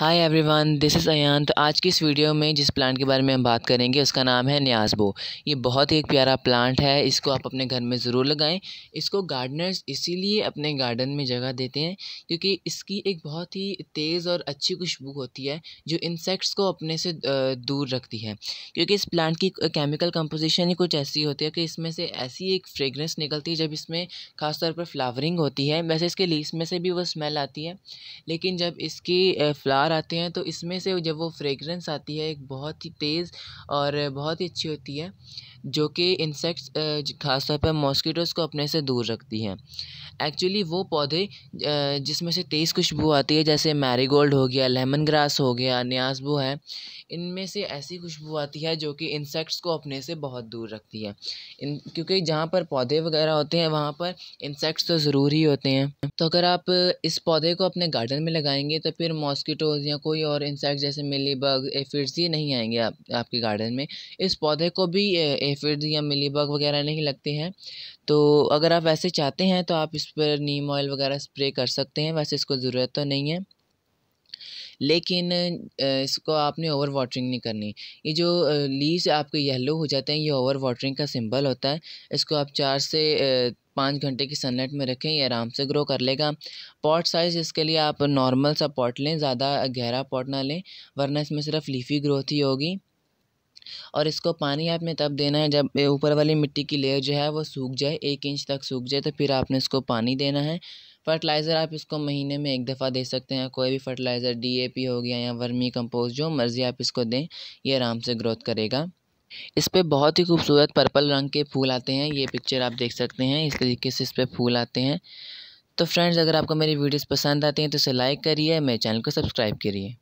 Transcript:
hi everyone this is Ayaan तो आज की इस वीडियो में जिस प्लांट के बारे में हम बात करेंगे उसका नाम है न्याजबो ये बहुत ही एक प्यारा प्लांट है इसको आप अपने घर में ज़रूर लगाएं इसको गार्डनर्स इसीलिए अपने गार्डन में जगह देते हैं क्योंकि इसकी एक बहुत ही तेज़ और अच्छी खुशबू होती है जो इंसेक्ट्स को अपने से दूर रखती है क्योंकि इस प्लांट की केमिकल कंपोजिशन ही कुछ ऐसी होती है कि इसमें से ऐसी एक फ्रेगरेंस निकलती है जब इसमें ख़ास पर फ्लावरिंग होती है वैसे इसके लीस में से भी वो स्मेल आती है लेकिन जब इसकी फ्लावर बाहर आते हैं तो इसमें से जब वो फ्रेगरेंस आती है एक बहुत ही तेज़ और बहुत ही अच्छी होती है जो कि इंसेक्ट्स खासतौर पर मॉस्किटोज़ को अपने से दूर रखती हैं एक्चुअली वो पौधे जिसमें से तेज़ खुशबू आती है जैसे मैरीगोल्ड हो गया लेमन ग्रास हो गया न्यासबू है इनमें से ऐसी खुशबू आती है जो कि इंसेक्ट्स को अपने से बहुत दूर रखती है इन क्योंकि जहाँ पर पौधे वगैरह होते हैं वहाँ पर इंसेक्ट्स तो ज़रूर ही होते हैं तो अगर आप इस पौधे को अपने गार्डन में लगाएंगे तो फिर मॉस्किटोज़ या कोई और इंसेक्ट जैसे मिली बग एफिड्स ये नहीं आएंगे आप, आपके गार्डन में इस पौधे को भी ए, एफिड्स या मिलीबग वगैरह नहीं लगते हैं तो अगर आप वैसे चाहते हैं तो आप इस पर नीम ऑयल वगैरह स्प्रे कर सकते हैं वैसे इसको ज़रूरत तो नहीं है लेकिन इसको आपने ओवर वाटरिंग नहीं करनी ये जो लीव्स आपके येलो हो जाते हैं ये ओवर वाटरिंग का सिंबल होता है इसको आप चार से पाँच घंटे की सनलाइट में रखें ये आराम से ग्रो कर लेगा पॉट साइज़ इसके लिए आप नॉर्मल सा पॉट लें ज़्यादा गहरा पॉट ना लें वरना इसमें सिर्फ लीफी ग्रोथ ही होगी और इसको पानी आपने तब देना है जब ऊपर वाली मिट्टी की लेयर जो है वो सूख जाए एक इंच तक सूख जाए तो फिर आपने इसको पानी देना है फर्टिलाइज़र आप इसको महीने में एक दफ़ा दे सकते हैं कोई भी फर्टिलाइज़र डीएपी हो गया या वर्मी कंपोस्ट जो मर्ज़ी आप इसको दें ये आराम से ग्रोथ करेगा इस पर बहुत ही खूबसूरत पर्पल रंग के फूल आते हैं ये पिक्चर आप देख सकते हैं इस तरीके से इस पर फूल आते हैं तो फ्रेंड्स अगर आपको मेरी वीडियोस पसंद आती हैं तो इसे लाइक करिए मेरे चैनल को सब्सक्राइब करिए